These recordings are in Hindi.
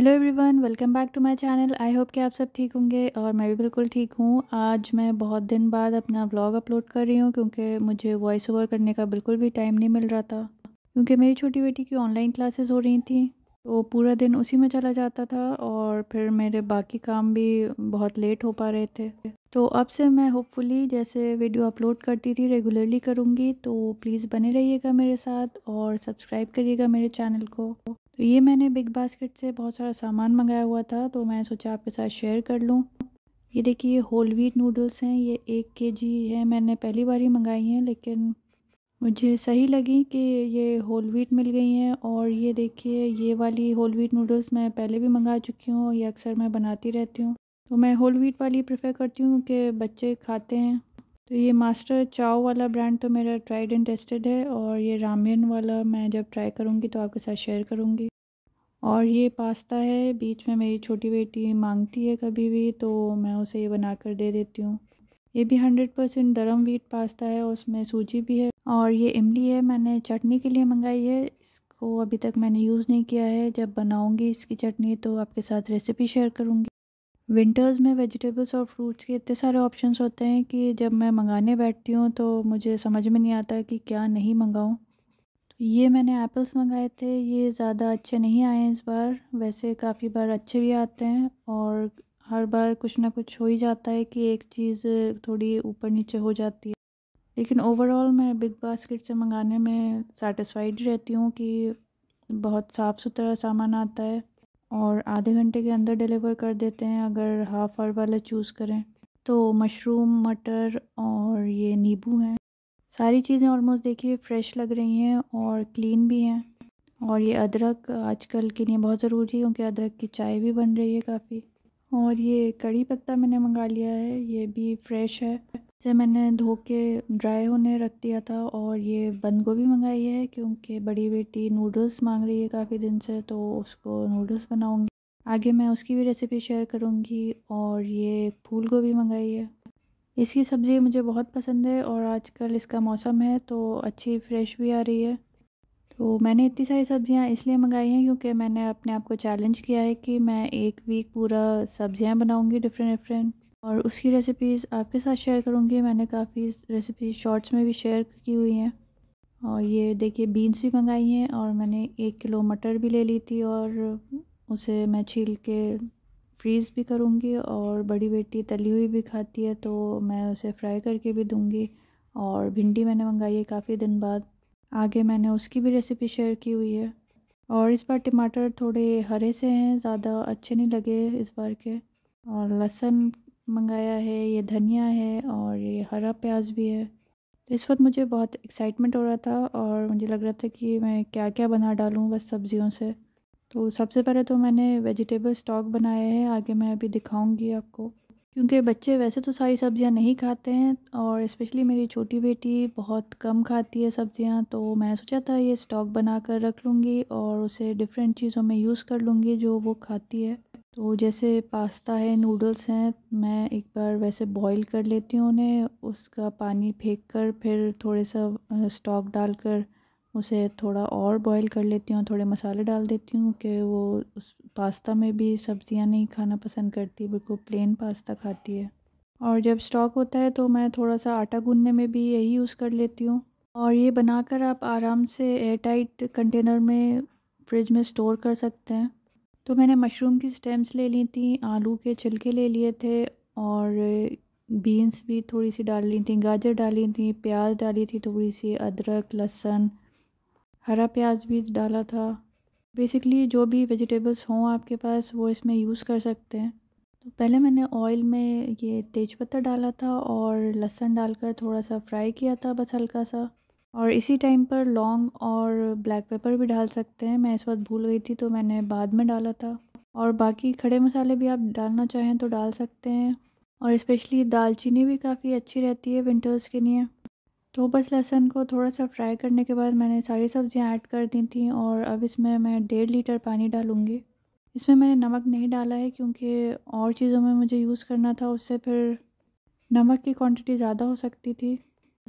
hello everyone welcome back to my channel I hope कि आप सब ठीक होंगे और मैं भी बिल्कुल ठीक हूँ आज मैं बहुत दिन बाद अपना ब्लॉग अपलोड कर रही हूँ क्योंकि मुझे वॉइस ओवर करने का बिल्कुल भी टाइम नहीं मिल रहा था क्योंकि मेरी छोटी बेटी की ऑनलाइन क्लासेस हो रही थी तो पूरा दिन उसी में चला जाता था और फिर मेरे बाकी काम भी बहुत लेट हो पा रहे थे तो अब से मैं होपफुली जैसे वीडियो अपलोड करती थी रेगुलरली करूँगी तो प्लीज़ बने रहिएगा मेरे साथ और सब्सक्राइब करिएगा मेरे चैनल को ये मैंने बिग बास्केट से बहुत सारा सामान मंगाया हुआ था तो मैं सोचा आपके साथ शेयर कर लूँ ये देखिए ये होल वीट नूडल्स हैं ये एक के जी है मैंने पहली बार ही मंगाई हैं लेकिन मुझे सही लगी कि ये होल वीट मिल गई हैं और ये देखिए ये वाली होल वीट नूडल्स मैं पहले भी मंगा चुकी हूँ ये अक्सर मैं बनाती रहती हूँ तो मैं होल वीट वाली प्रेफर करती हूँ कि बच्चे खाते हैं तो ये मास्टर चाओ वाला ब्रांड तो मेरा ट्राइड एंड टेस्टेड है और ये रामियन वाला मैं जब ट्राई करूँगी तो आपके साथ शेयर करूँगी और ये पास्ता है बीच में मेरी छोटी बेटी मांगती है कभी भी तो मैं उसे ये बना कर दे देती हूँ ये भी hundred percent durum wheat pasta है उसमें सूजी भी है और ये इमली है मैंने चटनी के लिए मंगाई है इसको अभी तक मैंने यूज़ नहीं किया है जब बनाऊँगी इसकी चटनी तो आपके साथ रेसिपी शेयर करूँगी विंटर्स में वेजिटेबल्स और फ्रूट्स के इतने सारे ऑप्शंस होते हैं कि जब मैं मंगाने बैठती हूँ तो मुझे समझ में नहीं आता कि क्या नहीं मंगाऊँ ये मैंने एप्पल्स मंगाए थे ये ज़्यादा अच्छे नहीं आए हैं इस बार वैसे काफ़ी बार अच्छे भी आते हैं और हर बार कुछ ना कुछ हो ही जाता है कि एक चीज़ थोड़ी ऊपर नीचे हो जाती है लेकिन ओवरऑल मैं बिग बास्केट से मंगाने में सेटिस्फाइड रहती हूँ कि बहुत साफ़ सुथरा सामान आता है और आधे घंटे के अंदर डिलीवर कर देते हैं अगर हाफ आवर वाला चूज़ करें तो मशरूम मटर और ये नींबू हैं सारी चीज़ें ऑलमोस्ट देखिए फ़्रेश लग रही हैं और क्लीन भी हैं और ये अदरक आजकल के लिए बहुत ज़रूरी है क्योंकि अदरक की चाय भी बन रही है काफ़ी और ये कड़ी पत्ता मैंने मंगा लिया है ये भी फ्रेश है इसे मैंने धो के ड्राई होने रख दिया था और ये बंद गोभी मंगाई है क्योंकि बड़ी बेटी नूडल्स मांग रही है काफ़ी दिन से तो उसको नूडल्स बनाऊँगी आगे मैं उसकी भी रेसिपी शेयर करूँगी और ये फूल गोभी मंगाई है इसकी सब्ज़ी मुझे बहुत पसंद है और आजकल इसका मौसम है तो अच्छी फ्रेश भी आ रही है तो मैंने इतनी सारी सब्ज़ियाँ इसलिए मंगाई हैं क्योंकि मैंने अपने आप को चैलेंज किया है कि मैं एक वीक पूरा सब्ज़ियाँ बनाऊँगी डिफरेंट डिफरेंट और उसकी रेसिपीज़ आपके साथ शेयर करूँगी मैंने काफ़ी रेसिपीज़ शॉर्ट्स में भी शेयर की हुई हैं और ये देखिए बीन्स भी मंगाई हैं और मैंने एक किलो मटर भी ले ली थी और उसे मैं छील के फ्रीज़ भी करूँगी और बड़ी बेटी तली हुई भी खाती है तो मैं उसे फ्राई करके भी दूँगी और भिंडी मैंने मंगाई है काफ़ी दिन बाद आगे मैंने उसकी भी रेसिपी शेयर की हुई है और इस बार टमाटर थोड़े हरे से हैं ज़्यादा अच्छे नहीं लगे इस बार के और लहसुन मंगाया है ये धनिया है और ये हरा प्याज भी है तो इस वक्त मुझे बहुत एक्साइटमेंट हो रहा था और मुझे लग रहा था कि मैं क्या क्या बना डालूँ बस सब्ज़ियों से तो सबसे पहले तो मैंने वेजिटेबल स्टॉक बनाया है आगे मैं अभी दिखाऊंगी आपको क्योंकि बच्चे वैसे तो सारी सब्ज़ियां नहीं खाते हैं और स्पेशली मेरी छोटी बेटी बहुत कम खाती है सब्ज़ियां तो मैं सोचा था ये स्टॉक बना कर रख लूँगी और उसे डिफरेंट चीज़ों में यूज़ कर लूँगी जो वो खाती है तो जैसे पास्ता है नूडल्स हैं मैं एक बार वैसे बॉईल कर लेती हूँ उन्हें उसका पानी फेंक कर फिर थोड़े सा स्टॉक डालकर उसे थोड़ा और बॉईल कर लेती हूँ थोड़े मसाले डाल देती हूँ कि वो उस पास्ता में भी सब्ज़ियाँ नहीं खाना पसंद करती बिल्कुल प्लेन पास्ता खाती है और जब स्टॉक होता है तो मैं थोड़ा सा आटा गूंदने में भी यही यूज़ कर लेती हूँ और ये बनाकर आप आराम से एयर टाइट कंटेनर में फ्रिज में स्टोर कर सकते हैं तो मैंने मशरूम की स्टेम्स ले ली थी आलू के छिलके ले लिए थे और बीन्स भी थोड़ी सी डाल ली थी गाजर डाली थी प्याज डाली थी थोड़ी सी अदरक लहसुन हरा प्याज भी डाला था बेसिकली जो भी वेजिटेबल्स हों आपके पास वो इसमें यूज़ कर सकते हैं तो पहले मैंने ऑयल में ये तेज़पत्ता डाला था और लहसुन डालकर थोड़ा सा फ्राई किया था बस हल्का सा और इसी टाइम पर लौंग और ब्लैक पेपर भी डाल सकते हैं मैं इस वक्त भूल गई थी तो मैंने बाद में डाला था और बाकी खड़े मसाले भी आप डालना चाहें तो डाल सकते हैं और इस्पेशली दालचीनी भी काफ़ी अच्छी रहती है विंटर्स के लिए तो बस लहसुन को थोड़ा सा फ्राई करने के बाद मैंने सारी सब्ज़ियाँ ऐड कर दी थी और अब इसमें मैं डेढ़ लीटर पानी डालूँगी इसमें मैंने नमक नहीं डाला है क्योंकि और चीज़ों में मुझे यूज़ करना था उससे फिर नमक की क्वांटिटी ज़्यादा हो सकती थी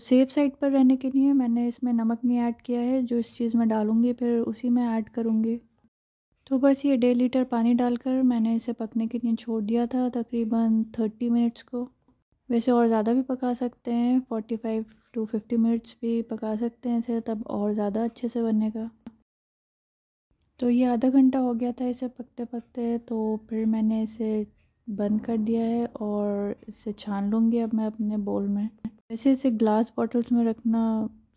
सेफ साइड पर रहने के लिए मैंने इसमें नमक नहीं ऐड किया है जो इस चीज़ में डालूँगी फिर उसी में ऐड करूँगी तो बस ये डेढ़ लीटर पानी डालकर मैंने इसे पकने के लिए छोड़ दिया था तकरीबन थर्टी मिनट्स को वैसे और ज़्यादा भी पका सकते हैं forty five to fifty minutes भी पका सकते हैं इसे तब और ज़्यादा अच्छे से बनेगा तो ये आधा घंटा हो गया था इसे पकते पकते तो फिर मैंने इसे बंद कर दिया है और इसे छान लूँगी अब मैं अपने बोल में वैसे इसे ग्लास बॉटल्स में रखना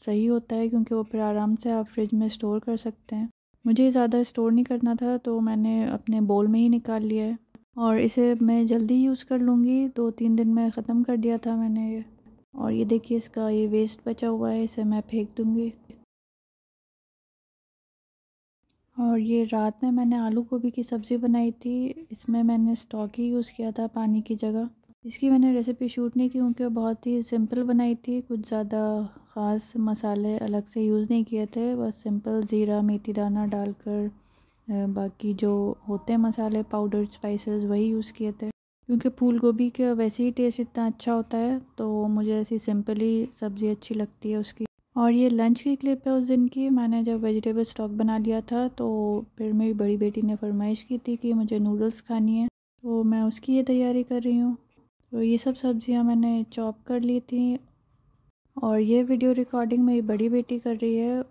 सही होता है क्योंकि वो फिर आराम से आप फ्रिज में स्टोर कर सकते हैं मुझे ज़्यादा स्टोर नहीं करना था तो मैंने अपने बोल में ही निकाल लिया है और इसे मैं जल्दी यूज़ कर लूँगी दो तीन दिन में ख़त्म कर दिया था मैंने ये और ये देखिए इसका ये वेस्ट बचा हुआ है इसे मैं फेंक दूँगी और ये रात में मैंने आलू गोभी की सब्ज़ी बनाई थी इसमें मैंने स्टॉक ही यूज़ किया था पानी की जगह इसकी मैंने रेसिपी शूट नहीं की क्योंकि बहुत ही सिंपल बनाई थी कुछ ज़्यादा ख़ास मसाले अलग से यूज़ नहीं किए थे बस सिंपल ज़ीरा मेथी दाना डालकर बाकी जो होते हैं मसाले पाउडर स्पाइसेस वही यूज़ किए थे क्योंकि फूल गोभी का वैसे ही टेस्ट इतना अच्छा होता है तो मुझे ऐसी सिंपली सब्ज़ी अच्छी लगती है उसकी और ये लंच की क्लिप है उस दिन की मैंने जब वेजिटेबल स्टॉक बना लिया था तो फिर मेरी बड़ी बेटी ने फरमाइश की थी कि मुझे नूडल्स खानी है तो मैं उसकी ये तैयारी कर रही हूँ तो ये सब सब्ज़ियाँ मैंने चॉप कर ली थी और ये वीडियो रिकॉर्डिंग मेरी बड़ी बेटी कर रही है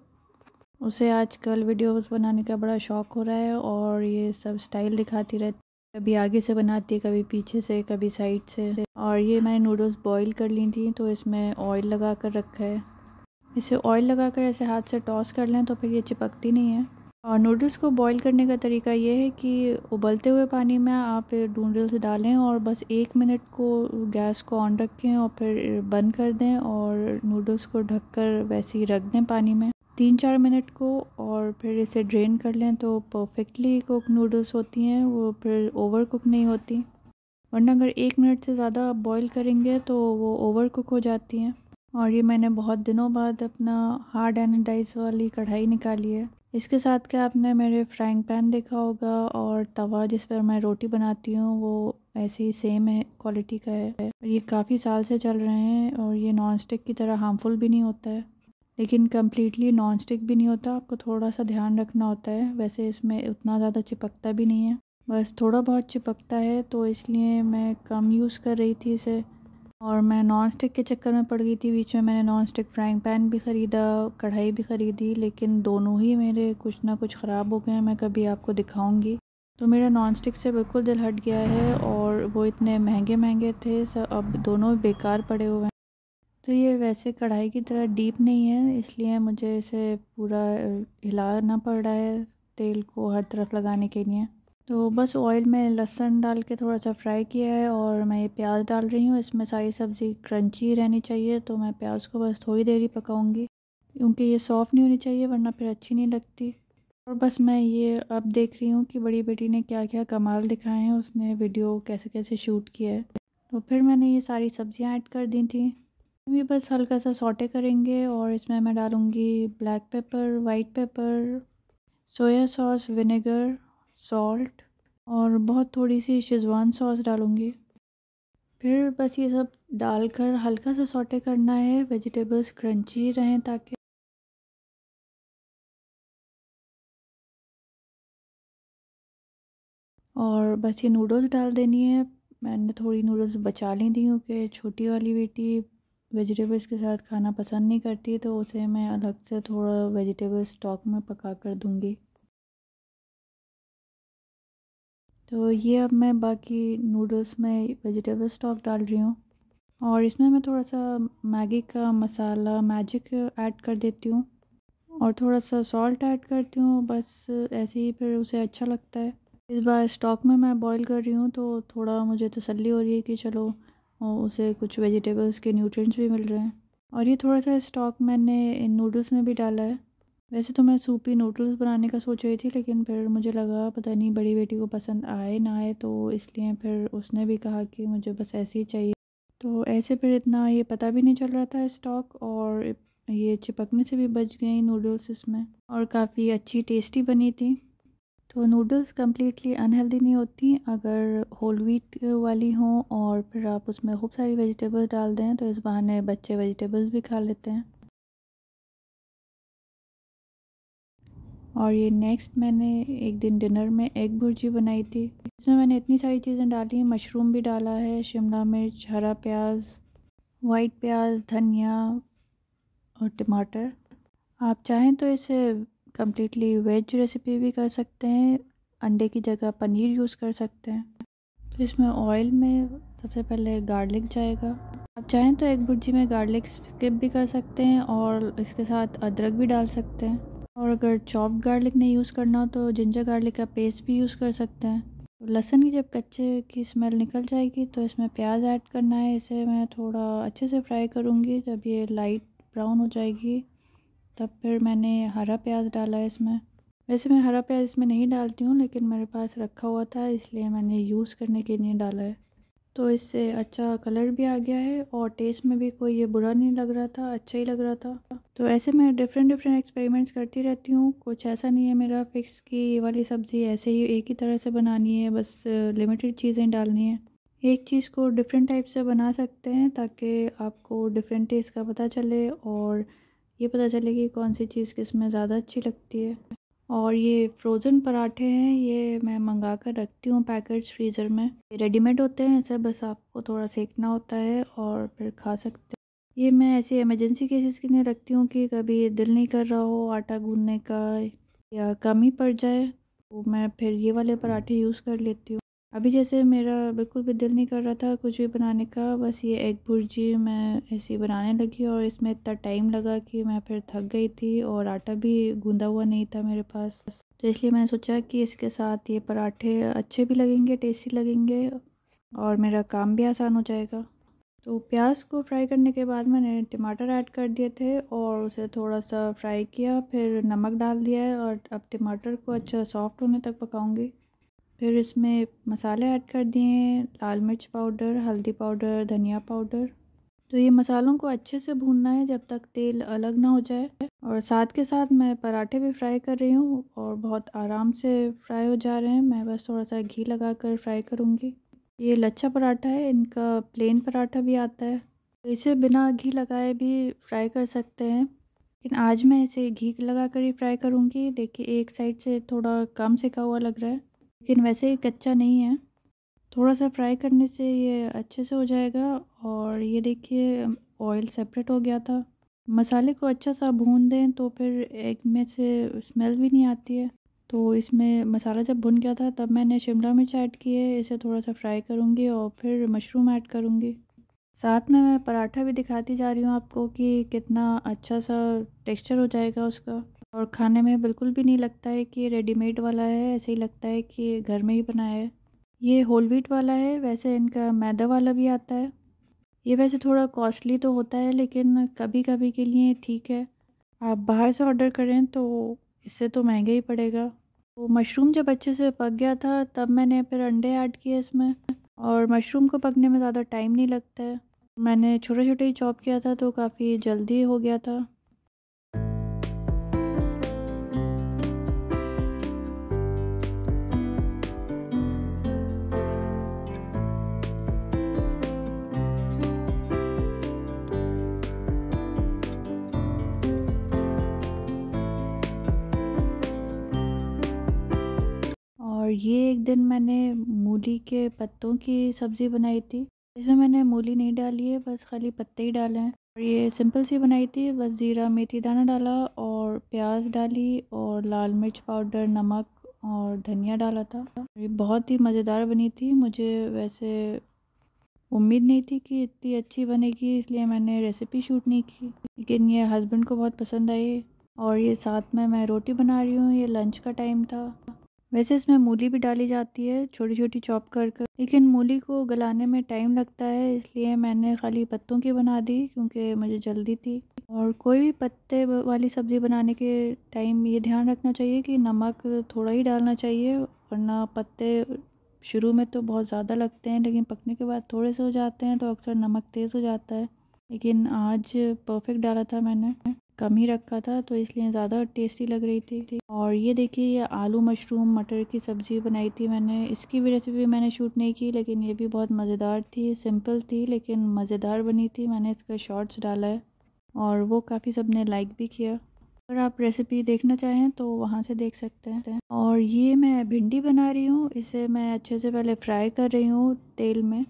उसे आजकल वीडियोस बनाने का बड़ा शौक़ हो रहा है और ये सब स्टाइल दिखाती रहती कभी आगे से बनाती है कभी पीछे से कभी साइड से और ये मैंने नूडल्स बॉईल कर ली थी तो इसमें ऑयल लगा कर रखा है इसे ऑयल लगा कर ऐसे हाथ से टॉस कर लें तो फिर ये चिपकती नहीं है और नूडल्स को बॉईल करने का तरीका ये है कि उबलते हुए पानी में आप नूडल्स डालें और बस एक मिनट को गैस को ऑन रखें और फिर बंद कर दें और नूडल्स को ढककर वैसे ही रख दें पानी में तीन चार मिनट को और फिर इसे ड्रेन कर लें तो परफेक्टली कुक नूडल्स होती हैं वो फिर ओवर कुक नहीं होती वरना अगर एक मिनट से ज़्यादा आप बॉईल करेंगे तो वो ओवर कुक हो जाती हैं और ये मैंने बहुत दिनों बाद अपना हार्ड एनाडाइज वाली कढ़ाई निकाली है इसके साथ क्या आपने मेरे फ्राइंग पैन देखा होगा और तवा जिस पर मैं रोटी बनाती हूँ वो ऐसे ही सेम है क्वालिटी का है ये काफ़ी साल से चल रहे हैं और ये नॉन स्टिक की तरह हार्मफुल भी नहीं होता है लेकिन कम्प्लीटली नॉन स्टिक भी नहीं होता आपको थोड़ा सा ध्यान रखना होता है वैसे इसमें उतना ज़्यादा चिपकता भी नहीं है बस थोड़ा बहुत चिपकता है तो इसलिए मैं कम यूज़ कर रही थी इसे और मैं नॉन स्टिक के चक्कर में पड़ गई थी बीच में मैंने नॉन स्टिक फ्राइंग पैन भी ख़रीदा कढ़ाई भी ख़रीदी लेकिन दोनों ही मेरे कुछ ना कुछ ख़राब हो गए हैं मैं कभी आपको दिखाऊंगी तो मेरा नॉन स्टिक से बिल्कुल दिल हट गया है और वो इतने महंगे महंगे थे सब अब दोनों बेकार पड़े हुए हैं तो ये वैसे कढ़ाई की तरह डीप नहीं है इसलिए मुझे इसे पूरा हिलाना पड़ रहा है तेल को हर तरफ लगाने के लिए तो बस ऑयल में लहसुन डाल के थोड़ा सा फ्राई किया है और मैं ये प्याज डाल रही हूँ इसमें सारी सब्ज़ी क्रंची रहनी चाहिए तो मैं प्याज को बस थोड़ी देर ही पकाऊँगी क्योंकि ये सॉफ़्ट नहीं होनी चाहिए वरना फिर अच्छी नहीं लगती और बस मैं ये अब देख रही हूँ कि बड़ी बेटी ने क्या क्या कमाल दिखाए हैं उसने वीडियो कैसे कैसे शूट किया है तो फिर मैंने ये सारी सब्ज़ियाँ ऐड कर दी थी भी बस हल्का सा सोटे करेंगे और इसमें मैं डालूँगी black pepper white pepper soya sauce vinegar salt और बहुत थोड़ी सी शेजवान सॉस डालूँगी फिर बस ये सब डालकर हल्का सा सोटे करना है वेजिटेबल्स क्रंची रहें ताकि और बस ये नूडल्स डाल देनी है मैंने थोड़ी नूडल्स बचा ली थी क्योंकि छोटी वाली बेटी वेजिटेबल्स के साथ खाना पसंद नहीं करती तो उसे मैं अलग से थोड़ा वेजिटेबल स्टॉक में पका कर दूँगी तो ये अब मैं बाकी नूडल्स में वेजिटेबल स्टॉक डाल रही हूँ और इसमें मैं थोड़ा सा मैगी का मसाला मैजिक ऐड कर देती हूँ और थोड़ा सा सॉल्ट ऐड करती हूँ बस ऐसे ही फिर उसे अच्छा लगता है इस बार स्टॉक में मैं बॉईल कर रही हूँ तो थोड़ा मुझे तसल्ली हो रही है कि चलो और उसे कुछ वेजिटेबल्स के न्यूट्रिएंट्स भी मिल रहे हैं और ये थोड़ा सा स्टॉक मैंने इन नूडल्स में भी डाला है वैसे तो मैं सूपी नूडल्स बनाने का सोच रही थी लेकिन फिर मुझे लगा पता नहीं बड़ी बेटी को पसंद आए ना आए तो इसलिए फिर उसने भी कहा कि मुझे बस ऐसे ही चाहिए तो ऐसे फिर इतना ये पता भी नहीं चल रहा था स्टॉक और ये चिपकने से भी बच गई नूडल्स इसमें और काफ़ी अच्छी टेस्टी बनी थी तो नूडल्स कम्प्लीटली अनहेल्दी नहीं होती अगर होल वीट वाली हों और फिर आप उसमें खूब सारी वेजिटेबल्स डाल दें तो इस बहाने बच्चे वेजिटेबल्स भी खा लेते हैं और ये नेक्स्ट मैंने एक दिन डिनर में एग भुर्जी बनाई थी इसमें मैंने इतनी सारी चीज़ें डाली हैं मशरूम भी डाला है शिमला मिर्च हरा प्याज वाइट प्याज धनिया और टमाटर आप चाहें तो इसे कम्प्लीटली वेज रेसिपी भी कर सकते हैं अंडे की जगह पनीर यूज़ कर सकते हैं तो इसमें ऑयल में सबसे पहले गार्लिक जाएगा आप चाहें तो एक भुर्जी में गार्लिक स्किप भी कर सकते हैं और इसके साथ अदरक भी डाल सकते हैं और अगर चॉप गार्लिक नहीं यूज़ करना हो तो जिंजर गार्लिक का पेस्ट भी यूज़ कर सकते हैं तो लहसुन की जब कच्चे की स्मेल निकल जाएगी तो इसमें प्याज ऐड करना है इसे मैं थोड़ा अच्छे से फ्राई करूँगी जब ये लाइट ब्राउन हो जाएगी तब फिर मैंने हरा प्याज डाला इसमें वैसे मैं हरा प्याज इसमें नहीं डालती हूँ लेकिन मेरे पास रखा हुआ था इसलिए मैंने यूज़ करने के लिए डाला है तो इससे अच्छा कलर भी आ गया है और टेस्ट में भी कोई ये बुरा नहीं लग रहा था अच्छा ही लग रहा था तो ऐसे मैं डिफरेंट डिफरेंट एक्सपेरिमेंट्स करती रहती हूँ कुछ ऐसा नहीं है मेरा फिक्स कि ये वाली सब्ज़ी ऐसे ही एक ही तरह से बनानी है बस लिमिटेड चीज़ें डालनी है एक चीज़ को डिफरेंट टाइप से बना सकते हैं ताकि आपको डिफरेंट टेस्ट का पता चले और ये पता चले कि कौन सी चीज़ किस में ज़्यादा अच्छी लगती है और ये फ्रोज़न पराठे हैं ये मैं मंगा कर रखती हूँ पैकेट्स फ्रीज़र में रेडीमेड होते हैं ऐसे बस आपको थोड़ा सेकना होता है और फिर खा सकते हैं ये मैं ऐसे इमरजेंसी केसेस के लिए रखती हूँ कि कभी दिल नहीं कर रहा हो आटा गूँधने का या कमी पड़ जाए तो मैं फिर ये वाले पराठे यूज़ कर लेती हूँ अभी जैसे मेरा बिल्कुल भी दिल नहीं कर रहा था कुछ भी बनाने का बस ये एग भुर्जी मैं ऐसी बनाने लगी और इसमें इतना टाइम लगा कि मैं फिर थक गई थी और आटा भी गूंदा हुआ नहीं था मेरे पास तो इसलिए मैंने सोचा कि इसके साथ ये पराठे अच्छे भी लगेंगे टेस्टी लगेंगे और मेरा काम भी आसान हो जाएगा तो प्याज को फ्राई करने के बाद मैंने टमाटर ऐड कर दिए थे और उसे थोड़ा सा फ्राई किया फिर नमक डाल दिया है और अब टमाटर को अच्छा सॉफ्ट होने तक पकाऊंगी फिर इसमें मसाले ऐड कर दिए हैं लाल मिर्च पाउडर हल्दी पाउडर धनिया पाउडर तो ये मसालों को अच्छे से भूनना है जब तक तेल अलग ना हो जाए और साथ के साथ मैं पराठे भी फ्राई कर रही हूँ और बहुत आराम से फ्राई हो जा रहे हैं मैं बस थोड़ा सा घी लगा कर फ्राई करूँगी ये लच्छा पराठा है इनका प्लेन पराठा भी आता है तो इसे बिना घी लगाए भी फ्राई कर सकते हैं लेकिन आज मैं इसे घी लगा कर ही फ्राई करूँगी देखिए एक साइड से थोड़ा कम सेका हुआ लग रहा है लेकिन वैसे ही कच्चा नहीं है थोड़ा सा फ्राई करने से ये अच्छे से हो जाएगा और ये देखिए ऑयल सेपरेट हो गया था मसाले को अच्छा सा भून दें तो फिर एग में से स्मेल भी नहीं आती है तो इसमें मसाला जब भुन गया था तब मैंने शिमला मिर्च ऐड की है इसे थोड़ा सा फ्राई करूँगी और फिर मशरूम ऐड करूँगी साथ में मैं पराठा भी दिखाती जा रही हूँ आपको कि कितना अच्छा सा टेक्सचर हो जाएगा उसका और खाने में बिल्कुल भी नहीं लगता है कि रेडीमेड वाला है ऐसे ही लगता है कि घर में ही बनाया है ये होल व्हीट वाला है वैसे इनका मैदा वाला भी आता है ये वैसे थोड़ा कॉस्टली तो होता है लेकिन कभी कभी के लिए ठीक है आप बाहर से ऑर्डर करें तो इससे तो महंगा ही पड़ेगा तो मशरूम जब अच्छे से पक गया था तब मैंने फिर अंडे ऐड किए इसमें और मशरूम को पकने में ज़्यादा टाइम नहीं लगता है मैंने छोटे छोटे ही चॉप किया था तो काफ़ी जल्दी हो गया था ये एक दिन मैंने मूली के पत्तों की सब्ज़ी बनाई थी इसमें मैंने मूली नहीं डाली है बस खाली पत्ते ही डाले हैं और ये सिंपल सी बनाई थी बस ज़ीरा मेथी दाना डाला और प्याज डाली और लाल मिर्च पाउडर नमक और धनिया डाला था ये बहुत ही मज़ेदार बनी थी मुझे वैसे उम्मीद नहीं थी कि इतनी अच्छी बनेगी इसलिए मैंने रेसिपी शूट नहीं की लेकिन ये हस्बैंड को बहुत पसंद आई और ये साथ में मैं रोटी बना रही हूँ ये लंच का टाइम था वैसे इसमें मूली भी डाली जाती है छोटी छोटी चॉप कर कर लेकिन मूली को गलाने में टाइम लगता है इसलिए मैंने खाली पत्तों की बना दी क्योंकि मुझे जल्दी थी और कोई भी पत्ते वाली सब्ज़ी बनाने के टाइम ये ध्यान रखना चाहिए कि नमक थोड़ा ही डालना चाहिए वरना पत्ते शुरू में तो बहुत ज़्यादा लगते हैं लेकिन पकने के बाद थोड़े से हो जाते हैं तो अक्सर नमक तेज़ हो जाता है लेकिन आज परफेक्ट डाला था मैंने कम ही रखा था तो इसलिए ज़्यादा टेस्टी लग रही थी और ये देखिए ये आलू मशरूम मटर की सब्ज़ी बनाई थी मैंने इसकी भी रेसिपी मैंने शूट नहीं की लेकिन ये भी बहुत मज़ेदार थी सिंपल थी लेकिन मज़ेदार बनी थी मैंने इसका शॉर्ट्स डाला है और वो काफ़ी सब ने लाइक भी किया अगर आप रेसिपी देखना चाहें तो वहाँ से देख सकते हैं और ये मैं भिंडी बना रही हूँ इसे मैं अच्छे से पहले फ्राई कर रही हूँ तेल में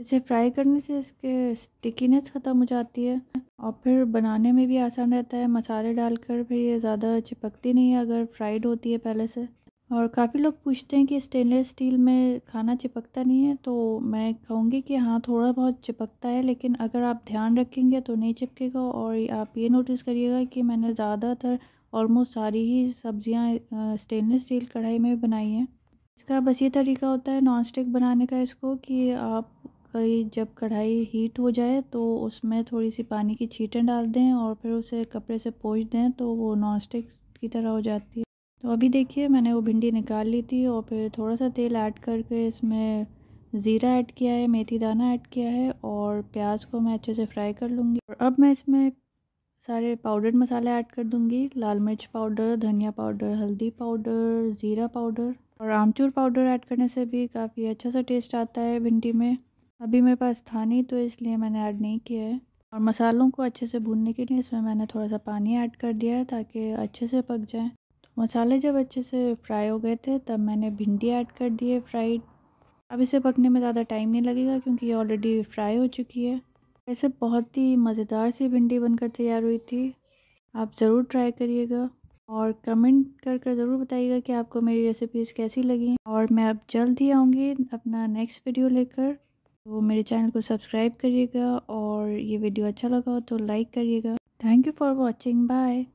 इसे फ्राई करने से इसके स्टिकीनेस ख़त्म हो जाती है और फिर बनाने में भी आसान रहता है मसाले डालकर फिर ये ज़्यादा चिपकती नहीं है अगर फ्राइड होती है पहले से और काफ़ी लोग पूछते हैं कि स्टेनलेस स्टील में खाना चिपकता नहीं है तो मैं कहूँगी कि हाँ थोड़ा बहुत चिपकता है लेकिन अगर आप ध्यान रखेंगे तो नहीं चिपकेगा और आप ये नोटिस करिएगा कि मैंने ज़्यादातर ऑलमोस्ट सारी ही सब्ज़ियाँ स्टेनलेस स्टील कढ़ाई में बनाई हैं इसका बस ये तरीका होता है नॉन स्टिक बनाने का इसको कि आप जब कढ़ाई हीट हो जाए तो उसमें थोड़ी सी पानी की छीटें डाल दें और फिर उसे कपड़े से पोंछ दें तो वो नॉन स्टिक की तरह हो जाती है तो अभी देखिए मैंने वो भिंडी निकाल ली थी और फिर थोड़ा सा तेल ऐड करके इसमें ज़ीरा ऐड किया है मेथी दाना ऐड किया है और प्याज को मैं अच्छे से फ्राई कर लूँगी और अब मैं इसमें सारे पाउडर्ड मसाले ऐड कर दूँगी लाल मिर्च पाउडर धनिया पाउडर हल्दी पाउडर ज़ीरा पाउडर और आमचूर पाउडर ऐड करने से भी काफ़ी अच्छा सा टेस्ट आता है भिंडी में अभी मेरे पास था नहीं तो इसलिए मैंने ऐड नहीं किया है और मसालों को अच्छे से भूनने के लिए इसमें मैंने थोड़ा सा पानी ऐड कर दिया है ताकि अच्छे से पक जाए तो मसाले जब अच्छे से फ्राई हो गए थे तब मैंने भिंडी ऐड कर दी है फ्राइड अब इसे पकने में ज़्यादा टाइम नहीं लगेगा क्योंकि ये ऑलरेडी फ्राई हो चुकी है ऐसे बहुत ही मज़ेदार सी भिंडी बनकर तैयार हुई थी आप ज़रूर ट्राई करिएगा और कमेंट कर कर ज़रूर बताइएगा कि आपको मेरी रेसिपीज़ कैसी लगी और मैं अब जल्द ही आऊँगी अपना नेक्स्ट वीडियो लेकर तो मेरे चैनल को सब्सक्राइब करिएगा और ये वीडियो अच्छा लगा हो तो लाइक करिएगा thank you for watching bye